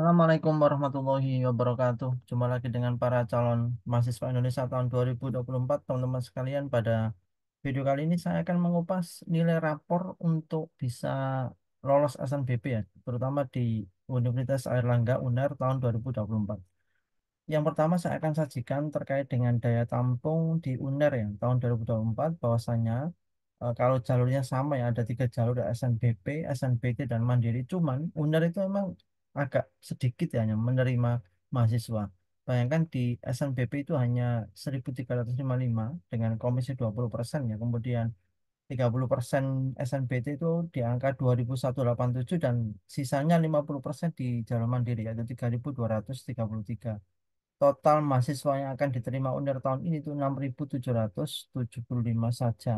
Assalamualaikum warahmatullahi wabarakatuh. Jumpa lagi dengan para calon mahasiswa Indonesia tahun 2024, teman-teman sekalian. Pada video kali ini saya akan mengupas nilai rapor untuk bisa lolos SNBP ya, terutama di Universitas Airlangga UNER tahun 2024. Yang pertama saya akan sajikan terkait dengan daya tampung di UNER ya tahun 2024 bahwasanya e, kalau jalurnya sama ya ada tiga jalur ada SNBP, SNBT dan Mandiri cuman UNER itu memang agak sedikit ya, hanya menerima mahasiswa. Bayangkan di SNBP itu hanya 1.355 dengan komisi 20% ya. Kemudian 30% SNBT itu di angka 2.187 dan sisanya 50% di jalur mandiri yaitu 3.233. Total mahasiswa yang akan diterima UNER tahun ini itu 6.775 saja.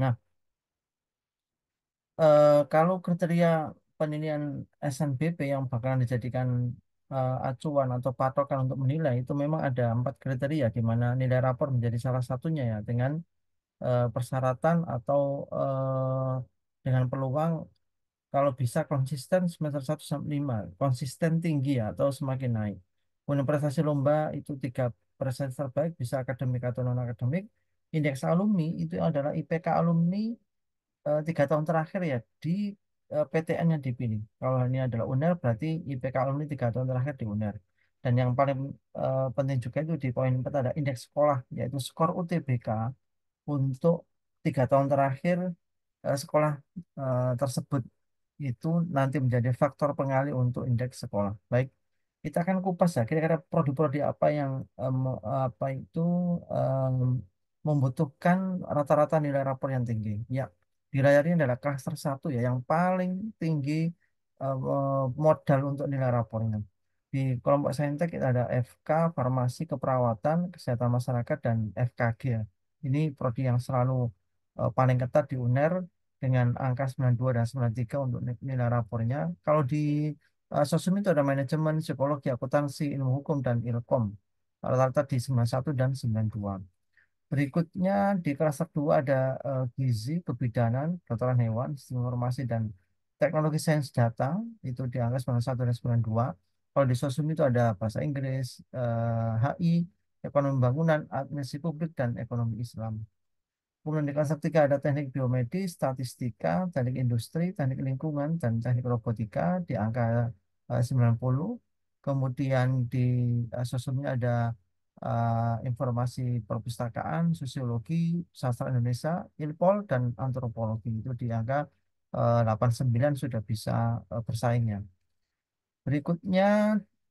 Nah, eh, kalau kriteria penilaian SNBP yang bakalan dijadikan uh, acuan atau patokan untuk menilai itu memang ada empat kriteria di mana nilai rapor menjadi salah satunya ya dengan uh, persyaratan atau uh, dengan peluang kalau bisa konsisten semester 1 sampai 5 konsisten tinggi ya, atau semakin naik kemudian prestasi lomba itu tiga persen terbaik bisa akademik atau non akademik indeks alumni itu adalah IPK alumni tiga tahun terakhir ya di Eh, PTN yang dipilih. Kalau ini adalah UNER berarti IPK alumni tiga tahun terakhir di UNER. Dan yang paling eh, penting juga itu di poin empat ada indeks sekolah yaitu skor UTBK untuk tiga tahun terakhir eh, sekolah tersebut itu nanti menjadi faktor pengali untuk indeks sekolah. Baik, kita akan kupas ya kira-kira prodi-prodi apa yang apa itu membutuhkan rata-rata nilai rapor yang tinggi. Ya, di layar ini adalah klaster satu ya, yang paling tinggi uh, modal untuk nilai rapornya. Di kelompok saintek kita ada FK, farmasi, keperawatan, kesehatan masyarakat, dan FKG ya. Ini prodi yang selalu uh, paling ketat di UNER dengan angka 92 dan 93 untuk nilai rapornya. Kalau di uh, eh, Sosum itu ada manajemen, psikologi, akuntansi, ilmu hukum, dan ilkom. Rata-rata di 91 dan 92. Berikutnya di kelas 2 ada uh, gizi, kebidanan, kedokteran hewan, sistem informasi dan teknologi sains data itu di angka 91 dan 92. Kalau di sosum itu ada bahasa Inggris, uh, eh, HI, ekonomi bangunan, administrasi publik dan ekonomi Islam. Kemudian di kelas 3 ada teknik biomedis, statistika, teknik industri, teknik lingkungan dan teknik robotika di angka eh, uh, 90. Kemudian di uh, sosumnya ada uh, informasi perpustakaan, sosiologi, sastra Indonesia, Ilpol, dan antropologi. Itu di angka eh, uh, 89 sudah bisa uh, eh, bersaingnya. Berikutnya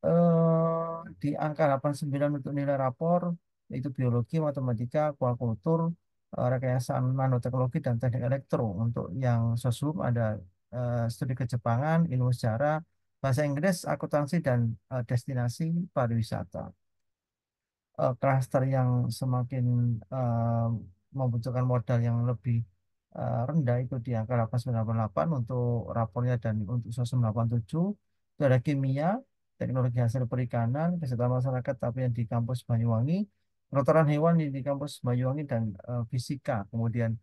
uh, di angka 89 untuk nilai rapor, yaitu biologi, matematika, kualkultur, uh, rekayasa nanoteknologi, dan teknik elektro. Untuk yang sosum ada uh, studi kejepangan, ilmu sejarah, bahasa Inggris, akuntansi, dan destinasi pariwisata uh, cluster yang semakin uh, membutuhkan modal yang lebih uh, rendah itu di angka 898 untuk rapornya dan untuk 187 itu ada kimia teknologi hasil perikanan kesehatan masyarakat tapi yang di kampus Banyuwangi kedokteran hewan di kampus Banyuwangi dan uh, fisika kemudian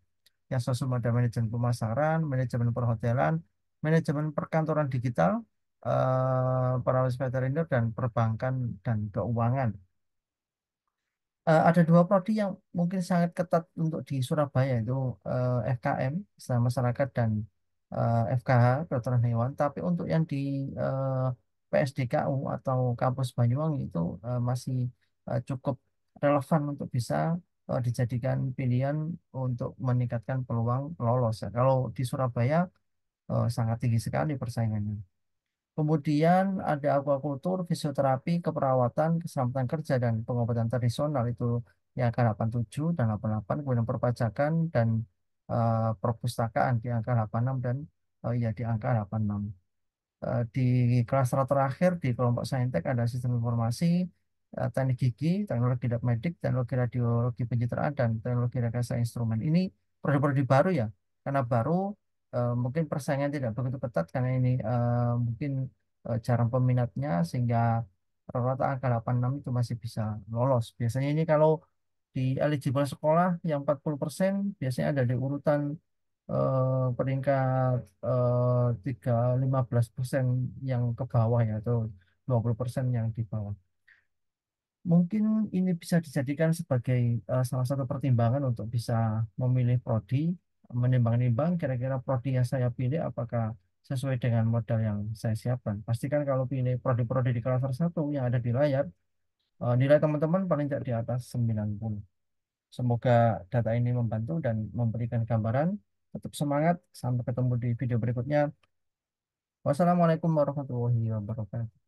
yang sosum ada manajemen pemasaran manajemen perhotelan manajemen perkantoran digital eh, para veteriner dan perbankan dan keuangan Uh, ada dua prodi yang mungkin sangat ketat untuk di Surabaya itu uh, eh, FKM Islam Masyarakat dan uh, eh, FKH Kedokteran Hewan tapi untuk yang di uh, PSDKU atau kampus Banyuwangi itu uh, masih uh, cukup relevan untuk bisa uh, dijadikan pilihan untuk meningkatkan peluang lolos ya. Kalau di Surabaya uh, sangat tinggi sekali persaingannya. Kemudian ada aquakultur, fisioterapi, keperawatan, keselamatan kerja, dan pengobatan tradisional itu di angka 87 dan 88, kemudian perpajakan dan uh, perpustakaan di angka 86 dan uh, ya di angka 86. Uh, eh, di kelas terakhir di kelompok saintek ada sistem informasi, uh, teknik gigi, teknologi medik, teknologi radiologi pencitraan, dan teknologi rekayasa instrumen. Ini produk-produk baru ya, karena baru Eh, mungkin persaingan tidak begitu ketat karena ini uh, mungkin uh, jarang peminatnya sehingga rata-rata angka 86 itu masih bisa lolos. Biasanya ini kalau di eligible sekolah yang 40% biasanya ada di urutan uh, peringkat uh, 3 15% yang ke bawah ya atau 20% yang di bawah. Mungkin ini bisa dijadikan sebagai uh, salah satu pertimbangan untuk bisa memilih prodi menimbang-nimbang kira-kira prodi yang saya pilih apakah sesuai dengan modal yang saya siapkan. Pastikan kalau pilih prodi-prodi di kelas 1 yang ada di layar, eh, nilai teman-teman paling tidak di atas 90. Semoga data ini membantu dan memberikan gambaran. Tetap semangat, sampai ketemu di video berikutnya. Wassalamualaikum warahmatullahi wabarakatuh.